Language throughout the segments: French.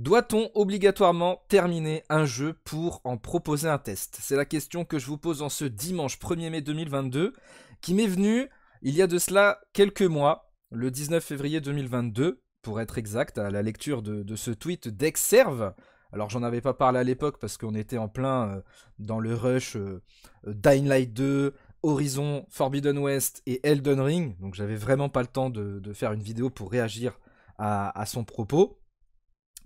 Doit-on obligatoirement terminer un jeu pour en proposer un test C'est la question que je vous pose en ce dimanche 1er mai 2022, qui m'est venue il y a de cela quelques mois, le 19 février 2022, pour être exact, à la lecture de, ce tweet d'Exerve. Alors j'en avais pas parlé à l'époque parce qu'on était en plein euh, dans le rush euh, euh, Dynelight 2, Horizon, Forbidden West et Elden Ring, donc j'avais vraiment pas le temps de, faire une vidéo pour réagir à son propos.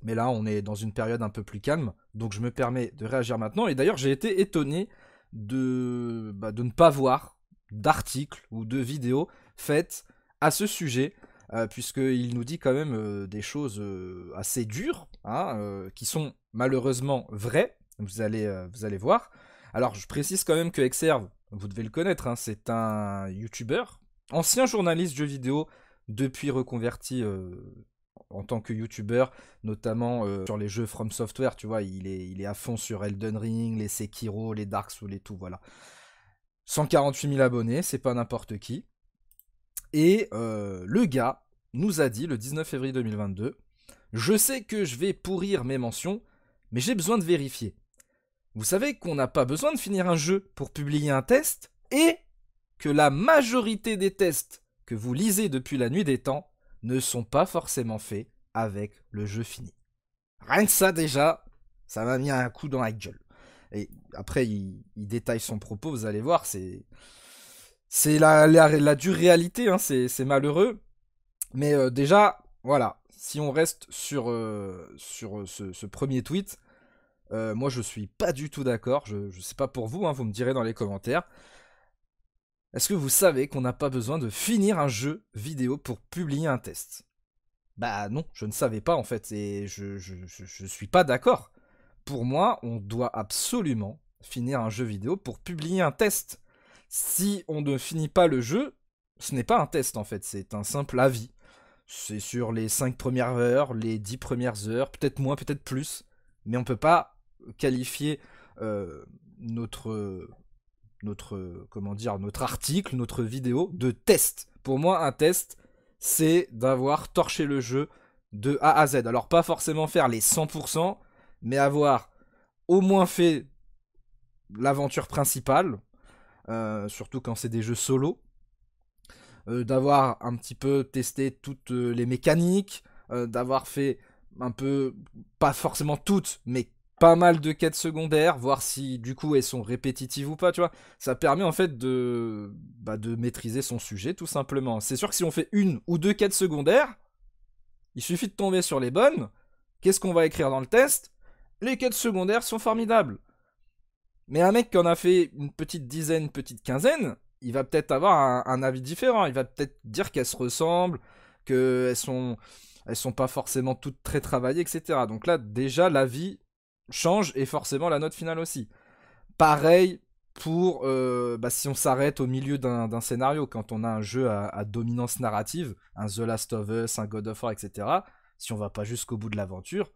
Mais là, on est dans une période un peu plus calme, donc je me permets de réagir maintenant. Et d'ailleurs, j'ai été étonné de, bah, ne pas voir d'articles ou de vidéos faites à ce sujet, euh, puisqu'il nous dit quand même euh, des choses euh, assez dures, hein, qui sont malheureusement vraies, vous allez, vous allez voir. Alors, je précise quand même que Exerve, vous devez le connaître, hein, c'est un YouTuber, ancien journaliste jeux vidéo, depuis reconverti en tant que youtubeur, notamment euh, sur les jeux From Software, tu vois, il est, il est à fond sur Elden Ring, les Sekiro, les Dark Souls et tout, voilà. 148 000 abonnés, c'est pas n'importe qui. Et euh, le gars nous a dit le 19 février 2022, je sais que je vais pourrir mes mentions, mais j'ai besoin de vérifier. Vous savez qu'on n'a pas besoin de finir un jeu pour publier un test et que la majorité des tests que vous lisez depuis la nuit des temps ne sont pas forcément faits avec le jeu fini. Rien que ça déjà, ça m'a mis un coup dans la gueule. Et après, il, détaille son propos, vous allez voir, c'est... C'est la, dure réalité, hein, c'est malheureux. Mais euh, déjà, voilà, si on reste sur, euh, euh, ce, premier tweet, moi je suis pas du tout d'accord, je, ne sais pas pour vous, hein, vous me direz dans les commentaires. Est-ce que vous savez qu'on n'a pas besoin de finir un jeu vidéo pour publier un test Bah non, je ne savais pas en fait, et je, je, suis pas d'accord. Pour moi, on doit absolument finir un jeu vidéo pour publier un test. Si on ne finit pas le jeu, ce n'est pas un test en fait, c'est un simple avis. C'est sur les 5 premières heures, les 10 premières heures, peut-être moins, peut-être plus, mais on ne peut pas qualifier euh, notre notre, euh, comment dire, notre article, notre vidéo de test. Pour moi, un test, c'est d'avoir torché le jeu de A à Z. Alors pas forcément faire les 100%, mais avoir au moins fait l'aventure principale, euh, surtout quand c'est des jeux solo, euh, d'avoir un petit peu testé toutes les mécaniques, d'avoir fait un peu, pas forcément toutes, mais pas mal de quêtes secondaires, voir si du coup elles sont répétitives ou pas, tu vois. Ça permet en fait de, bah, de maîtriser son sujet tout simplement. C'est sûr que si on fait une ou deux quêtes secondaires, il suffit de tomber sur les bonnes. Qu'est-ce qu'on va écrire dans le test Les quêtes secondaires sont formidables. Mais un mec qui en a fait une petite dizaine, petite quinzaine, il va peut-être avoir un, avis différent. Il va peut-être dire qu'elles se ressemblent, qu'elles sont, elles sont pas forcément toutes très travaillées, etc. Donc là, déjà, l'avis change et forcément la note finale aussi. Pareil pour euh, bah, si on s'arrête au milieu d'un scénario, quand on a un jeu à, dominance narrative, un The Last of Us, un God of War, etc., si on va pas jusqu'au bout de l'aventure,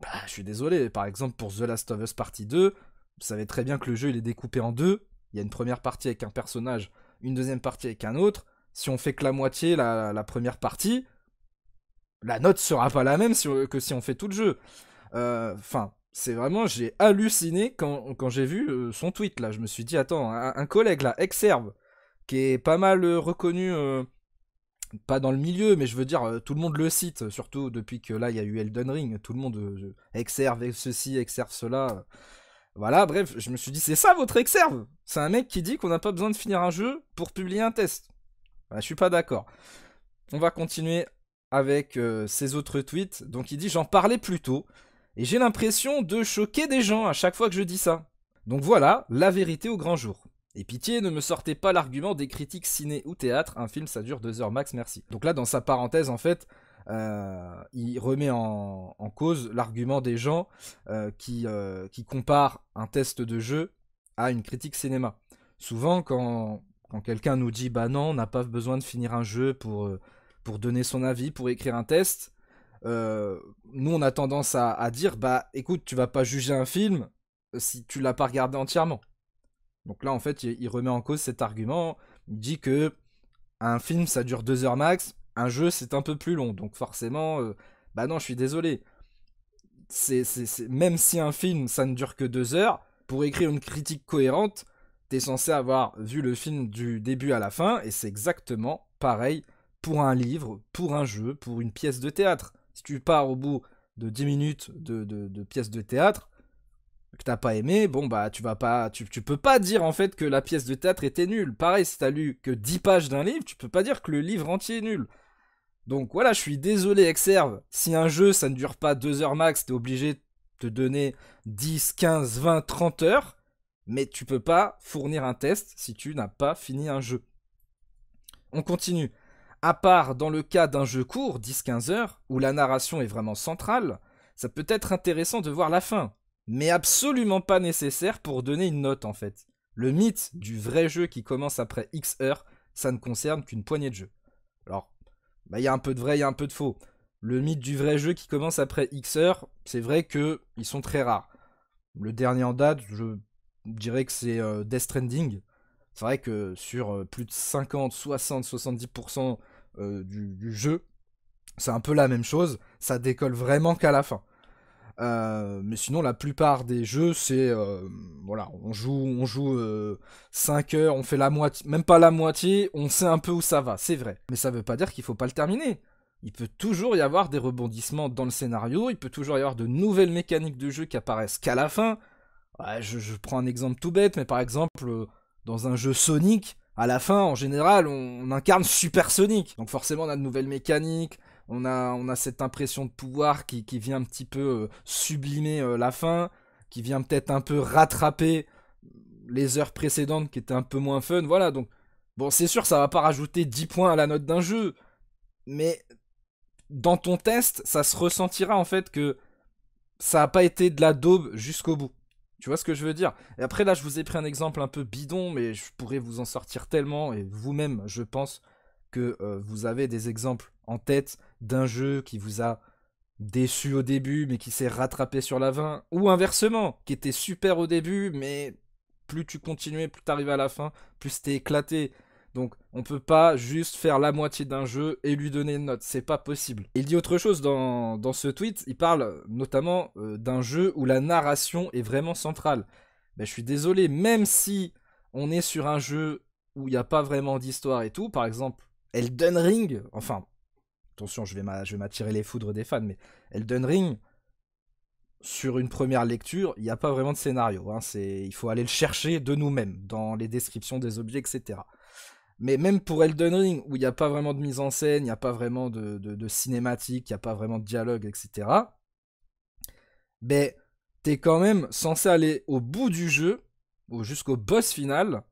bah, je suis désolé. Par exemple, pour The Last of Us partie 2, vous savez très bien que le jeu il est découpé en deux. Il y a une première partie avec un personnage, une deuxième partie avec un autre. Si on fait que la moitié, la, première partie, la note sera pas la même que si on fait tout le jeu. Euh, enfin, c'est vraiment, j'ai halluciné quand, j'ai vu euh, son tweet là. Je me suis dit, attends, un, collègue là, Exerve, qui est pas mal euh, reconnu, euh, pas dans le milieu, mais je veux dire, tout le monde le cite, surtout depuis que là il y a eu Elden Ring, tout le monde euh, Exerve ceci, Exerve cela. Voilà, bref, je me suis dit, c'est ça votre Exerve C'est un mec qui dit qu'on n'a pas besoin de finir un jeu pour publier un test. Bah, je suis pas d'accord. On va continuer avec ses autres tweets. Donc il dit, j'en parlais plus tôt. Et j'ai l'impression de choquer des gens à chaque fois que je dis ça. Donc voilà, la vérité au grand jour. Et pitié, ne me sortez pas l'argument des critiques ciné ou théâtre, un film ça dure deux heures max, merci. Donc là, dans sa parenthèse, en fait, euh, il remet en, cause l'argument des gens euh, qui, euh, qui comparent un test de jeu à une critique cinéma. Souvent, quand, quand quelqu'un nous dit bah non, on n'a pas besoin de finir un jeu pour, pour donner son avis, pour écrire un test, euh, nous on a tendance à, dire bah écoute tu vas pas juger un film euh, si tu l'as pas regardé entièrement donc là en fait il, remet en cause cet argument il dit que un film ça dure deux heures max un jeu c'est un peu plus long donc forcément euh, bah non je suis désolé c'est, même si un film ça ne dure que deux heures pour écrire une critique cohérente t'es censé avoir vu le film du début à la fin et c'est exactement pareil pour un livre, pour un jeu, pour une pièce de théâtre. Si tu pars au bout de 10 minutes de, de pièce de théâtre que t'as pas aimé, bon bah tu vas pas tu, peux pas dire en fait que la pièce de théâtre était nulle. Pareil, si t'as lu que 10 pages d'un livre, tu peux pas dire que le livre entier est nul. Donc voilà, je suis désolé Exerve, si un jeu ça ne dure pas 2 heures max, t'es obligé de te donner 10, 15, 20, 30 heures, mais tu peux pas fournir un test si tu n'as pas fini un jeu. On continue à part dans le cas d'un jeu court, 10-15 heures, où la narration est vraiment centrale, ça peut être intéressant de voir la fin, mais absolument pas nécessaire pour donner une note en fait. Le mythe du vrai jeu qui commence après X heures, ça ne concerne qu'une poignée de jeux. Alors, bah, il y a un peu de vrai, il y a un peu de faux. Le mythe du vrai jeu qui commence après X heures, c'est vrai qu'ils sont très rares. Le dernier en date, je dirais que c'est euh, Death Stranding. C'est vrai que sur euh, plus de 50, 60, 70% euh, du, jeu, c'est un peu la même chose, ça décolle vraiment qu'à la fin. Euh, mais sinon, la plupart des jeux, c'est euh, voilà, on joue, on joue 5 heures, on fait la moitié, même pas la moitié, on sait un peu où ça va, c'est vrai. Mais ça veut pas dire qu'il faut pas le terminer. Il peut toujours y avoir des rebondissements dans le scénario, il peut toujours y avoir de nouvelles mécaniques de jeu qui apparaissent qu'à la fin. je, prends un exemple tout bête, mais par exemple, dans un jeu Sonic, à la fin, en général, on, incarne Super Sonic. Donc forcément, on a de nouvelles mécaniques, on a, cette impression de pouvoir qui, vient un petit peu euh, sublimer euh, la fin, qui vient peut-être un peu rattraper les heures précédentes qui étaient un peu moins fun. Voilà, donc bon, c'est sûr, ça va pas rajouter 10 points à la note d'un jeu, mais dans ton test, ça se ressentira en fait que ça n'a pas été de la daube jusqu'au bout. Tu vois ce que je veux dire Et après là, je vous ai pris un exemple un peu bidon, mais je pourrais vous en sortir tellement, et vous-même, je pense que euh, vous avez des exemples en tête d'un jeu qui vous a déçu au début, mais qui s'est rattrapé sur la fin, ou inversement, qui était super au début, mais plus tu continuais, plus t'arrivais à la fin, plus t'es éclaté. Donc on peut pas juste faire la moitié d'un jeu et lui donner une note, c'est pas possible. Il dit autre chose dans, ce tweet, il parle notamment euh, d'un jeu où la narration est vraiment centrale. Ben, je suis désolé, même si on est sur un jeu où il n'y a pas vraiment d'histoire et tout, par exemple Elden Ring, enfin, attention, je vais m'attirer les foudres des fans, mais Elden Ring, sur une première lecture, il n'y a pas vraiment de scénario. Hein. il faut aller le chercher de nous-mêmes, dans les descriptions des objets, etc. Mais même pour Elden Ring, où il n'y a pas vraiment de mise en scène, il n'y a pas vraiment de, cinématique, il n'y a pas vraiment de dialogue, etc. Ben, t'es quand même censé aller au bout du jeu, jusqu'au boss final,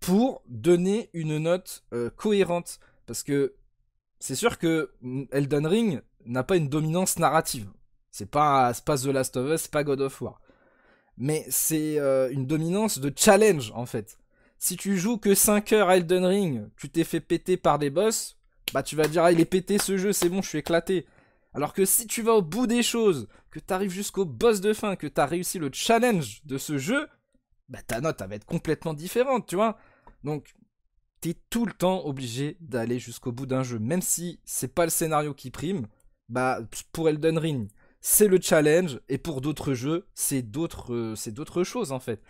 pour donner une note euh, cohérente. Parce que c'est sûr que mm, Elden Ring n'a pas une dominance narrative. C'est pas, pas The Last of Us, c'est pas God of War. Mais c'est euh, une dominance de challenge, en fait si tu joues que 5 heures à Elden Ring, tu t'es fait péter par des boss, bah tu vas dire ah, il est pété ce jeu, c'est bon, je suis éclaté. Alors que si tu vas au bout des choses, que tu arrives jusqu'au boss de fin, que tu as réussi le challenge de ce jeu, bah ta note va être complètement différente, tu vois. Donc tu es tout le temps obligé d'aller jusqu'au bout d'un jeu même si c'est pas le scénario qui prime. Bah pour Elden Ring, c'est le challenge et pour d'autres jeux, c'est d'autres euh, c'est d'autres choses en fait.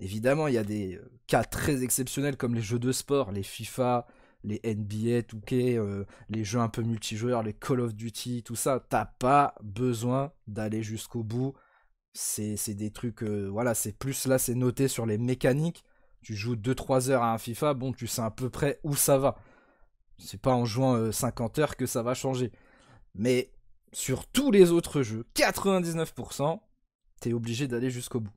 Évidemment, il y a des euh, cas très exceptionnels comme les jeux de sport, les FIFA, les NBA, euh, les jeux un peu multijoueurs, les Call of Duty, tout ça. T'as pas besoin d'aller jusqu'au bout. C'est des trucs, euh, voilà, c'est plus là, c'est noté sur les mécaniques. Tu joues 2-3 heures à un FIFA, bon, tu sais à peu près où ça va. C'est pas en jouant 50 heures que ça va changer. Mais sur tous les autres jeux, 99%, t'es obligé d'aller jusqu'au bout.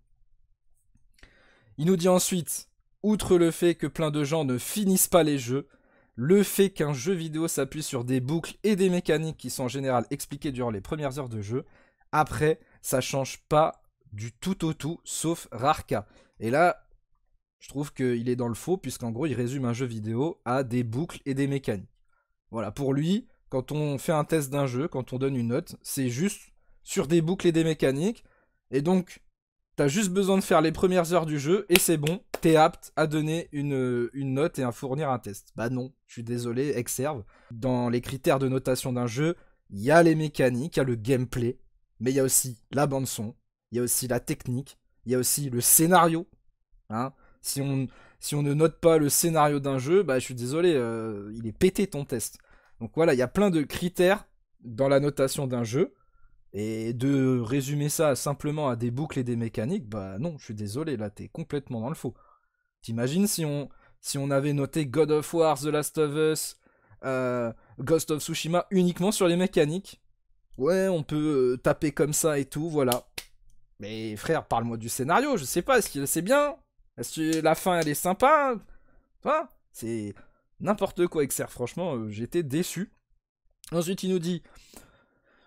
Il nous dit ensuite, outre le fait que plein de gens ne finissent pas les jeux, le fait qu'un jeu vidéo s'appuie sur des boucles et des mécaniques qui sont en général expliquées durant les premières heures de jeu, après, ça change pas du tout au tout, sauf rare cas. Et là, je trouve qu'il est dans le faux, puisqu'en gros, il résume un jeu vidéo à des boucles et des mécaniques. Voilà, pour lui, quand on fait un test d'un jeu, quand on donne une note, c'est juste sur des boucles et des mécaniques. Et donc, T'as juste besoin de faire les premières heures du jeu et c'est bon, t'es apte à donner une, note et à fournir un test. Bah non, je suis désolé, Exerve. Dans les critères de notation d'un jeu, il y a les mécaniques, il y a le gameplay, mais il y a aussi la bande-son, il y a aussi la technique, il y a aussi le scénario. Hein. si, on, si on ne note pas le scénario d'un jeu, bah je suis désolé, euh, il est pété ton test. Donc voilà, il y a plein de critères dans la notation d'un jeu. Et de résumer ça simplement à des boucles et des mécaniques, bah non, je suis désolé, là t'es complètement dans le faux. T'imagines si on, si on avait noté God of War, The Last of Us, euh, Ghost of Tsushima uniquement sur les mécaniques Ouais, on peut euh, taper comme ça et tout, voilà. Mais frère, parle-moi du scénario, je sais pas, est-ce qu'il c'est bien Est-ce que la fin elle est sympa Enfin, c'est n'importe quoi, Exer, franchement, euh, j'étais déçu. Ensuite, il nous dit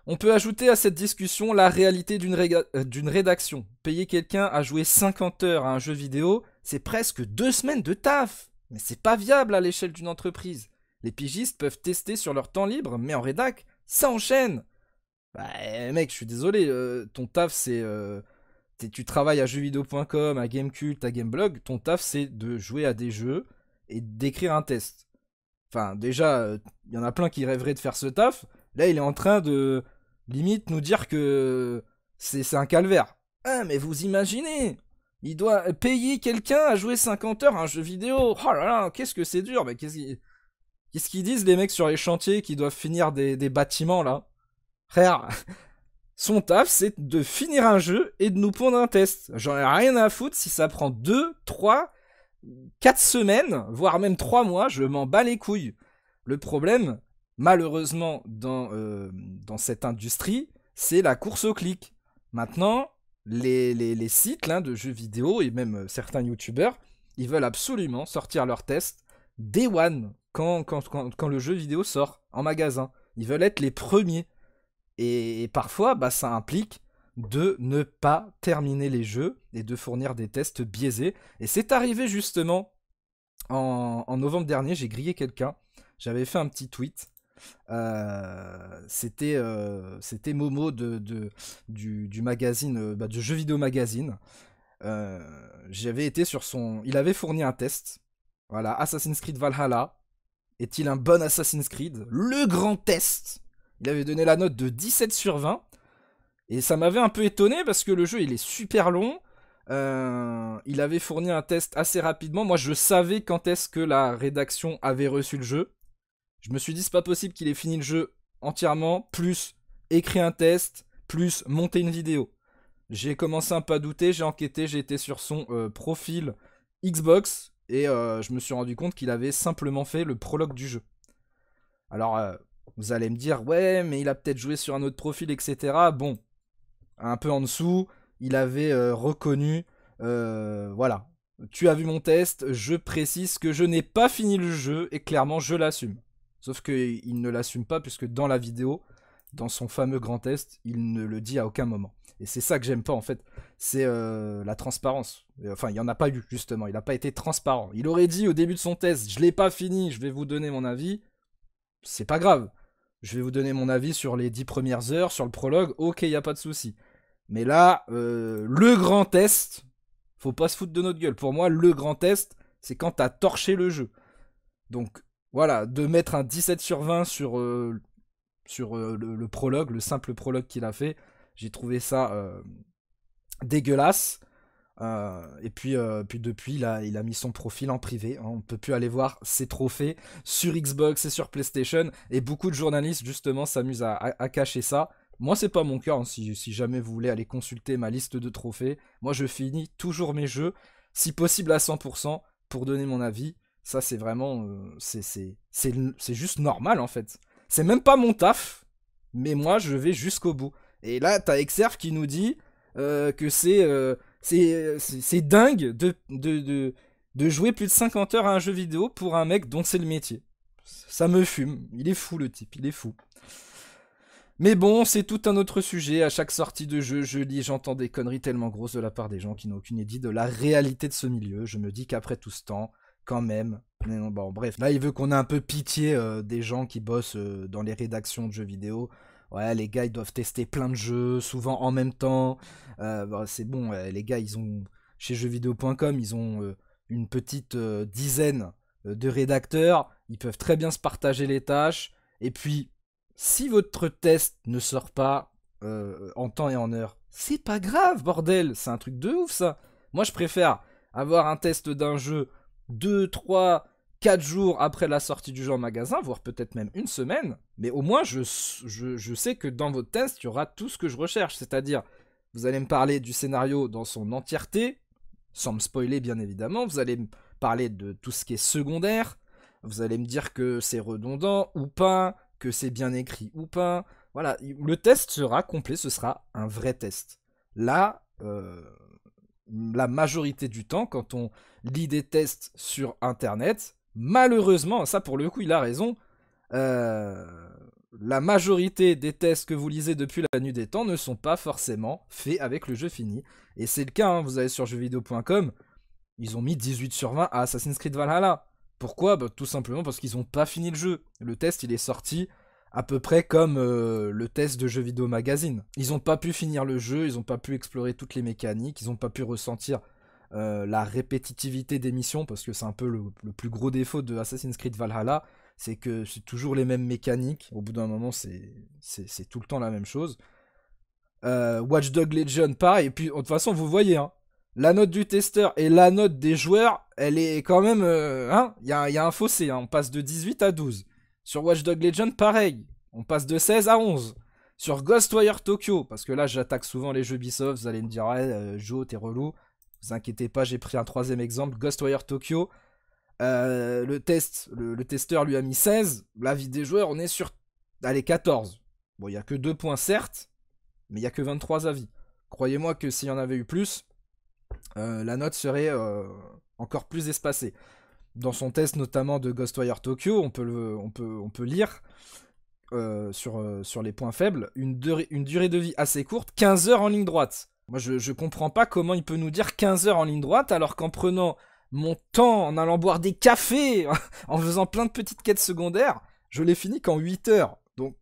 on peut ajouter à cette discussion la réalité d'une, euh, rédaction. Payer quelqu'un à jouer 50 heures à un jeu vidéo, c'est presque deux semaines de taf. Mais c'est pas viable à l'échelle d'une entreprise. Les pigistes peuvent tester sur leur temps libre, mais en rédac, ça enchaîne. Bah eh, mec, je suis désolé, euh, ton taf c'est... Euh, tu travailles à jeuxvideo.com, à Gamecult, à Gameblog, ton taf c'est de jouer à des jeux et d'écrire un test. Enfin déjà, il y en a plein qui rêveraient de faire ce taf. Là, il est en train de Limite nous dire que c'est un calvaire. Ah mais vous imaginez Il doit payer quelqu'un à jouer 50 heures à un jeu vidéo. Oh là là, qu'est-ce que c'est dur Mais qu'est-ce qu'ils disent les mecs sur les chantiers qui doivent finir des, des bâtiments là Frère, son taf, c'est de finir un jeu et de nous pondre un test. J'en ai rien à foutre si ça prend 2, 3, 4 semaines, voire même 3 mois, je m'en bats les couilles. Le problème, malheureusement dans, euh, dans cette industrie, c'est la course au clic. Maintenant, les, sites de jeux vidéo et même euh, certains youtubeurs, ils veulent absolument sortir leurs tests day one quand, quand, le jeu vidéo sort en magasin. Ils veulent être les premiers. Et, parfois, bah, ça implique de ne pas terminer les jeux et de fournir des tests biaisés. Et c'est arrivé justement en novembre dernier, j'ai grillé quelqu'un. J'avais fait un petit tweet euh, c'était euh, c'était Momo de, du, magazine euh, bah, du jeu vidéo magazine. J'avais été sur son, il avait fourni un test. Voilà, Assassin's Creed Valhalla est-il un bon Assassin's Creed Le grand test. Il avait donné la note de 17 sur 20 et ça m'avait un peu étonné parce que le jeu il est super long. il avait fourni un test assez rapidement. Moi, je savais quand est-ce que la rédaction avait reçu le jeu. Je me suis dit, c'est pas possible qu'il ait fini le jeu entièrement, plus écrit un test, plus monter une vidéo. J'ai commencé à pas douter, j'ai enquêté, j'ai été sur son euh, profil Xbox et euh, je me suis rendu compte qu'il avait simplement fait le prologue du jeu. Alors, euh, vous allez me dire, ouais, mais il a peut-être joué sur un autre profil, etc. Bon, un peu en dessous, il avait reconnu, voilà, tu as vu mon test, je précise que je n'ai pas fini le jeu et clairement je l'assume. Sauf qu'il ne l'assume pas puisque dans la vidéo, dans son fameux grand test, il ne le dit à aucun moment. Et c'est ça que j'aime pas en fait, c'est euh, la transparence. Euh, enfin, il n'y en a pas eu justement, il n'a pas été transparent. Il aurait dit au début de son test, je l'ai pas fini, je vais vous donner mon avis. C'est pas grave. Je vais vous donner mon avis sur les dix premières heures, sur le prologue, ok, il n'y a pas de souci. Mais là, euh, le grand test, faut pas se foutre de notre gueule. Pour moi, le grand test, c'est quand t'as torché le jeu. Donc, voilà, de mettre un 17 sur 20 sur, euh, sur euh, le, prologue, le simple prologue qu'il a fait, j'ai trouvé ça euh, dégueulasse. et puis, puis depuis, il a, il a mis son profil en privé. Hein. on ne peut plus aller voir ses trophées sur Xbox et sur PlayStation. Et beaucoup de journalistes, justement, s'amusent à, cacher ça. Moi, c'est pas mon cas. Hein. si jamais vous voulez aller consulter ma liste de trophées, moi, je finis toujours mes jeux, si possible à 100%, pour donner mon avis. Ça, c'est vraiment. Euh, c'est juste normal, en fait. C'est même pas mon taf, mais moi, je vais jusqu'au bout. Et là, t'as Exerf qui nous dit euh, que euh, c'est c'est dingue de, de, jouer plus de 50 heures à un jeu vidéo pour un mec dont c'est le métier. Ça me fume. Il est fou, le type. Il est fou. Mais bon, c'est tout un autre sujet. À chaque sortie de jeu, je lis, j'entends des conneries tellement grosses de la part des gens qui n'ont aucune idée de la réalité de ce milieu. Je me dis qu'après tout ce temps, quand même. Non, bon, bref, là, il veut qu'on ait un peu pitié euh, des gens qui bossent euh, dans les rédactions de jeux vidéo. Ouais, les gars, ils doivent tester plein de jeux, souvent en même temps. Euh, bah, c'est bon, les gars, ils ont, chez jeuxvideo.com, ils ont une petite dizaine de rédacteurs. Ils peuvent très bien se partager les tâches. Et puis, si votre test ne sort pas en temps et en heure, c'est pas grave, bordel. C'est un truc de ouf, ça. Moi, je préfère avoir un test d'un jeu 2, 3, 4 jours après la sortie du jeu en magasin, voire peut-être même une semaine. Mais au moins, je, je, sais que dans votre test, il y aura tout ce que je recherche. C'est-à-dire, vous allez me parler du scénario dans son entièreté, sans me spoiler bien évidemment. Vous allez me parler de tout ce qui est secondaire. Vous allez me dire que c'est redondant ou pas, que c'est bien écrit ou pas. Voilà, le test sera complet, ce sera un vrai test. Là, euh, la majorité du temps, quand on lit des tests sur Internet, malheureusement, ça pour le coup, il a raison, euh, la majorité des tests que vous lisez depuis la nuit des temps ne sont pas forcément faits avec le jeu fini. Et c'est le cas, hein, vous allez sur jeuxvideo.com, ils ont mis 18 sur 20 à Assassin's Creed Valhalla. Pourquoi bah, Tout simplement parce qu'ils n'ont pas fini le jeu. Le test, il est sorti à peu près comme euh, le test de jeux vidéo magazine. Ils n'ont pas pu finir le jeu, ils n'ont pas pu explorer toutes les mécaniques, ils n'ont pas pu ressentir euh, la répétitivité des missions, parce que c'est un peu le, plus gros défaut de Assassin's Creed Valhalla, c'est que c'est toujours les mêmes mécaniques, au bout d'un moment c'est tout le temps la même chose. Watchdog euh, Watch Legion, pareil, et puis de toute façon vous voyez, hein, la note du testeur et la note des joueurs, elle est quand même... Hein, il y, a, un fossé, hein, on passe de 18 à 12. Sur Watch Dog Legend, pareil. On passe de 16 à 11. Sur Ghostwire Tokyo, parce que là j'attaque souvent les jeux Ubisoft, vous allez me dire, euh, Joe, t'es relou. Vous inquiétez pas, j'ai pris un troisième exemple, Ghostwire Tokyo. Euh, le test, le, testeur lui a mis 16. L'avis des joueurs, on est sur allez, 14. Bon, il n'y a que 2 points, certes, mais il n'y a que 23 avis. Croyez-moi que s'il y en avait eu plus, euh, la note serait encore plus espacée dans son test notamment de Ghostwire Tokyo, on peut, on peut, on peut lire euh, sur, euh, sur les points faibles une, durée, une durée de vie assez courte, 15 heures en ligne droite. Moi, je, je comprends pas comment il peut nous dire 15 heures en ligne droite alors qu'en prenant mon temps, en allant boire des cafés, en faisant plein de petites quêtes secondaires, je l'ai fini qu'en 8 heures. Donc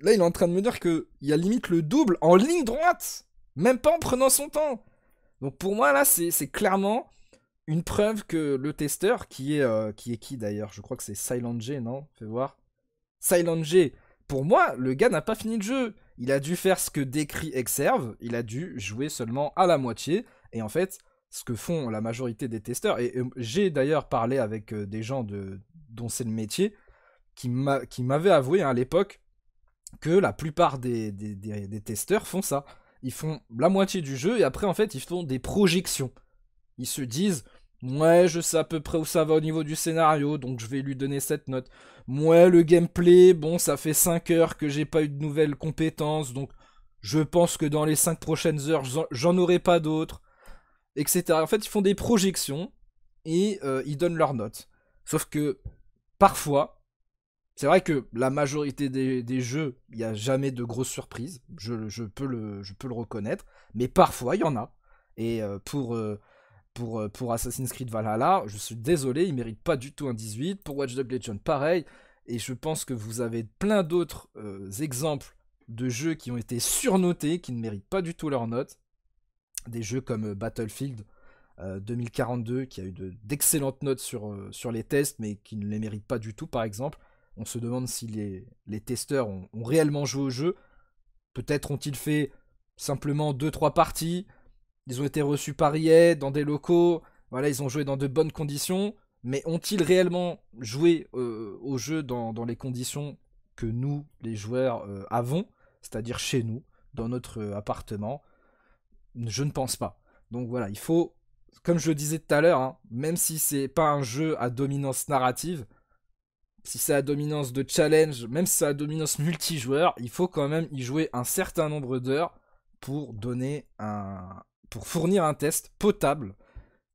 là, il est en train de me dire qu'il y a limite le double en ligne droite, même pas en prenant son temps. Donc pour moi, là, c'est clairement une preuve que le testeur, qui est euh, qui, est qui d'ailleurs Je crois que c'est Silent J, non Fais voir. Silent J, pour moi, le gars n'a pas fini le jeu. Il a dû faire ce que décrit Exerve, il a dû jouer seulement à la moitié. Et en fait, ce que font la majorité des testeurs, et, euh, j'ai d'ailleurs parlé avec euh, des gens de, dont c'est le métier, qui m'avaient avoué hein, à l'époque que la plupart des, des, des testeurs font ça ils font la moitié du jeu et après en fait ils font des projections. Ils se disent Ouais, je sais à peu près où ça va au niveau du scénario, donc je vais lui donner cette note. Moi, le gameplay, bon, ça fait 5 heures que j'ai pas eu de nouvelles compétences, donc je pense que dans les 5 prochaines heures, j'en aurai pas d'autres, etc. En fait, ils font des projections et euh, ils donnent leurs notes. Sauf que, parfois, c'est vrai que la majorité des, jeux, il n'y a jamais de grosses surprises, je, peux le, reconnaître, mais parfois, il y en a. Et euh, pour... Euh, euh, pour, Assassin's Creed Valhalla. Je suis désolé, il mérite pas du tout un 18. Pour Watch Dogs Legion, pareil. Et je pense que vous avez plein d'autres euh, exemples de jeux qui ont été surnotés, qui ne méritent pas du tout leur note. Des jeux comme euh, Battlefield 2042, qui a eu d'excellentes notes sur, sur les tests, mais qui ne les méritent pas du tout, par exemple. On se demande si les, testeurs ont, ont réellement joué au jeu. Peut-être ont-ils fait simplement 2-3 parties, ils ont été reçus par e dans des locaux. Voilà, ils ont joué dans de bonnes conditions. Mais ont-ils réellement joué euh, au jeu dans, les conditions que nous, les joueurs, euh, avons C'est-à-dire chez nous, dans notre euh, appartement Je ne pense pas. Donc voilà, il faut, comme je le disais tout à l'heure, hein, même si c'est pas un jeu à dominance narrative, si c'est à dominance de challenge, même si c'est à dominance multijoueur, il faut quand même y jouer un certain nombre d'heures pour donner un, pour fournir un test potable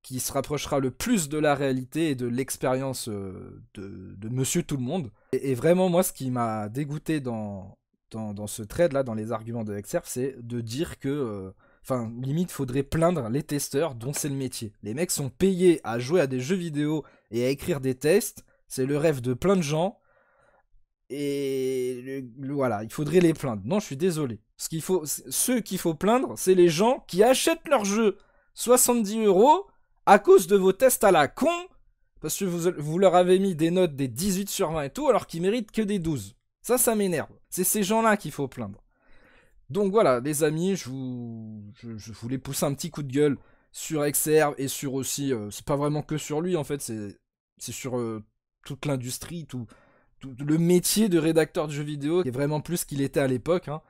qui se rapprochera le plus de la réalité et de l'expérience euh, de, monsieur tout le monde. Et, vraiment, moi, ce qui m'a dégoûté dans, ce trade-là, dans les arguments de Exerf, c'est de dire que, euh, enfin, limite, faudrait plaindre les testeurs dont c'est le métier. Les mecs sont payés à jouer à des jeux vidéo et à écrire des tests, c'est le rêve de plein de gens, et voilà, il faudrait les plaindre. Non, je suis désolé. Ce qu'il faut, ceux qu'il faut plaindre, c'est les gens qui achètent leur jeu 70 euros à cause de vos tests à la con, parce que vous, leur avez mis des notes des 18 sur 20 et tout, alors qu'ils méritent que des 12. Ça, ça m'énerve. C'est ces gens-là qu'il faut plaindre. Donc voilà, les amis, je, vous, je, voulais pousser un petit coup de gueule sur XR et sur aussi, euh, c'est pas vraiment que sur lui en fait, c'est sur euh, toute l'industrie, tout le métier de rédacteur de jeux vidéo est vraiment plus qu'il était à l'époque. Hein.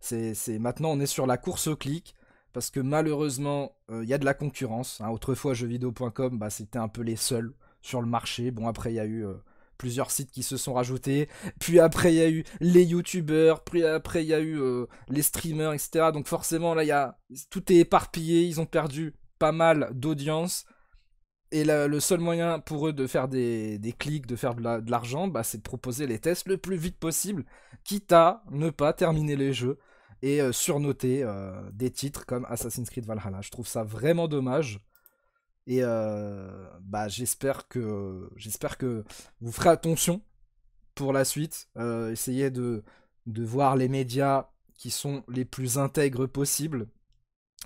C'est, maintenant on est sur la course au clic parce que malheureusement euh, il y a de la concurrence. Hein. Autrefois jeuxvideo.com bah, c'était un peu les seuls sur le marché. Bon après il y a eu euh, plusieurs sites qui se sont rajoutés. Puis après il y a eu les youtubeurs. Puis après il y a eu euh, les streamers etc. Donc forcément là il y a tout est éparpillé. Ils ont perdu pas mal d'audience. Et le seul moyen pour eux de faire des, clics, de faire de l'argent, bah, c'est de proposer les tests le plus vite possible, quitte à ne pas terminer les jeux et euh, surnoter euh, des titres comme Assassin's Creed Valhalla. Je trouve ça vraiment dommage. Et euh, bah, j'espère que j'espère que vous ferez attention pour la suite. essayez de, de voir les médias qui sont les plus intègres possibles.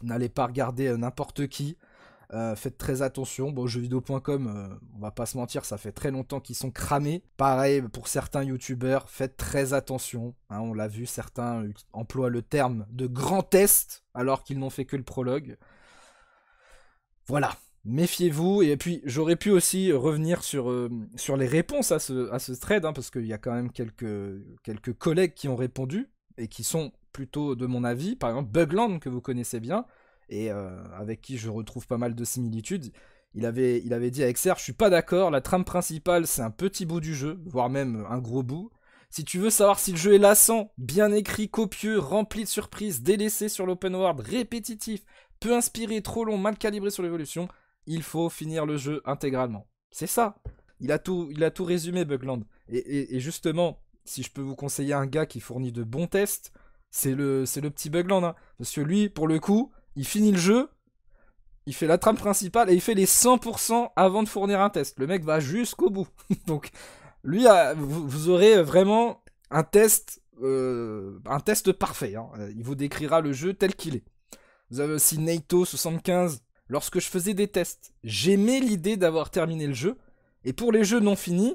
N'allez pas regarder n'importe qui. Euh, faites très attention. Bon, jeuxvideo.com, euh, on va pas se mentir, ça fait très longtemps qu'ils sont cramés. Pareil pour certains youtubeurs, faites très attention. Hein, on l'a vu, certains emploient le terme de grand test alors qu'ils n'ont fait que le prologue. Voilà. Méfiez-vous, et puis j'aurais pu aussi revenir sur, euh, les réponses à ce, à thread, hein, parce qu'il y a quand même quelques, quelques collègues qui ont répondu, et qui sont plutôt de mon avis, par exemple Bugland que vous connaissez bien, et euh, avec qui je retrouve pas mal de similitudes. Il avait, il avait dit à Exer, je suis pas d'accord, la trame principale c'est un petit bout du jeu, voire même un gros bout. Si tu veux savoir si le jeu est lassant, bien écrit, copieux, rempli de surprises, délaissé sur l'open world, répétitif, peu inspiré, trop long, mal calibré sur l'évolution, il faut finir le jeu intégralement. C'est ça. Il a tout, il a tout résumé, Bugland. Et, justement, si je peux vous conseiller un gars qui fournit de bons tests, c'est le, le petit Bugland. Monsieur hein. Parce que lui, pour le coup, il finit le jeu, il fait la trame principale et il fait les 100% avant de fournir un test. Le mec va jusqu'au bout. Donc, lui, euh, vous, aurez vraiment un test, euh, un test parfait. Hein. Il vous décrira le jeu tel qu'il est. Vous avez aussi NATO 75 Lorsque je faisais des tests, j'aimais l'idée d'avoir terminé le jeu. Et pour les jeux non finis,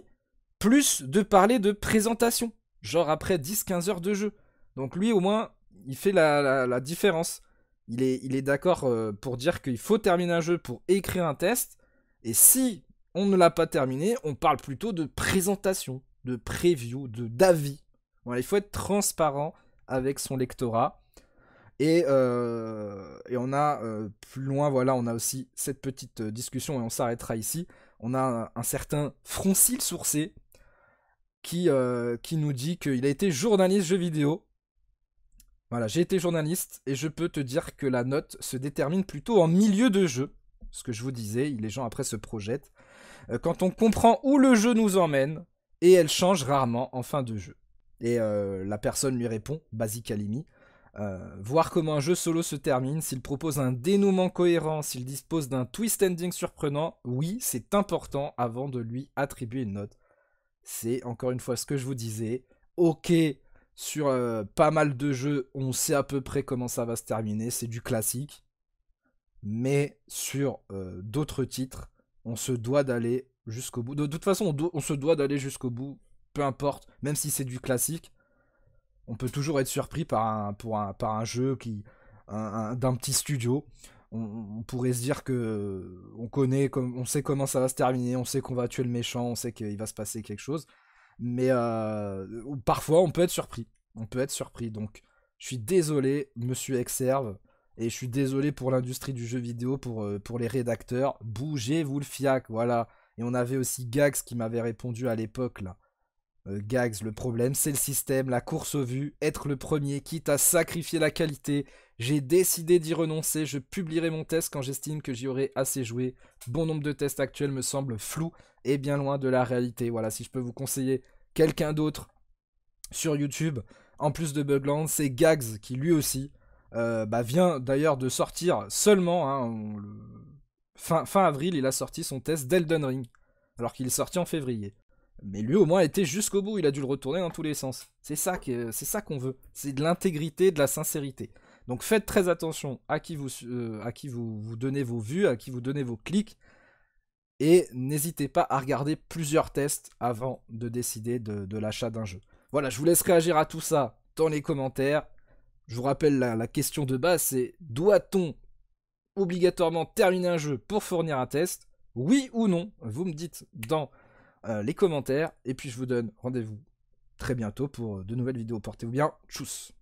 plus de parler de présentation. Genre après 10-15 heures de jeu. Donc lui, au moins, il fait la différence il est, il est d'accord euh, pour dire qu'il faut terminer un jeu pour écrire un test. Et si on ne l'a pas terminé, on parle plutôt de présentation, de preview, de d'avis. Voilà, il faut être transparent avec son lectorat. Et, euh, on a euh, plus loin, voilà, on a aussi cette petite discussion et on s'arrêtera ici. On a un, certain Froncil Sourcé qui, qui nous dit qu'il a été journaliste jeux vidéo voilà, j'ai été journaliste et je peux te dire que la note se détermine plutôt en milieu de jeu. Ce que je vous disais, les gens après se projettent. Euh, quand on comprend où le jeu nous emmène, et elle change rarement en fin de jeu. Et euh, la personne lui répond, Basic Alimi, euh, voir comment un jeu solo se termine, s'il propose un dénouement cohérent, s'il dispose d'un twist ending surprenant, oui, c'est important avant de lui attribuer une note. C'est encore une fois ce que je vous disais. Ok, sur euh, pas mal de jeux, on sait à peu près comment ça va se terminer, c'est du classique. Mais sur euh, d'autres titres, on se doit d'aller jusqu'au bout. De, toute façon, on, se doit d'aller jusqu'au bout, peu importe, même si c'est du classique. On peut toujours être surpris par un, par un jeu qui d'un petit studio on, pourrait se dire que on connaît, on sait comment ça va se terminer, on sait qu'on va tuer le méchant, on sait qu'il va se passer quelque chose. Mais euh, parfois, on peut être surpris. On peut être surpris. Donc, je suis désolé, monsieur Exerve. Et je suis désolé pour l'industrie du jeu vidéo, pour, euh, pour les rédacteurs. Bougez-vous le fiac, voilà. Et on avait aussi Gax qui m'avait répondu à l'époque, là. Euh, gags, le problème, c'est le système, la course aux vues, être le premier, quitte à sacrifier la qualité. J'ai décidé d'y renoncer, je publierai mon test quand j'estime que j'y aurai assez joué. Bon nombre de tests actuels me semblent flous et bien loin de la réalité. Voilà, si je peux vous conseiller quelqu'un d'autre sur YouTube, en plus de Bugland, c'est Gags qui lui aussi euh, bah, vient d'ailleurs de sortir seulement, hein, fin, fin avril, il a sorti son test d'Elden Ring, alors qu'il est sorti en février. Mais lui, au moins, était jusqu'au bout. Il a dû le retourner dans tous les sens. C'est ça qu'on veut. C'est de l'intégrité, de la sincérité. Donc faites très attention à qui vous, euh, à qui vous, vous donnez vos vues, à qui vous donnez vos clics. Et n'hésitez pas à regarder plusieurs tests avant de décider de, l'achat d'un jeu. Voilà, je vous laisse réagir à tout ça dans les commentaires. Je vous rappelle la question de base, c'est doit-on obligatoirement terminer un jeu pour fournir un test Oui ou non Vous me dites dans euh, les commentaires. Et puis je vous donne rendez-vous très bientôt pour euh, de nouvelles vidéos. Portez-vous bien. Tchuss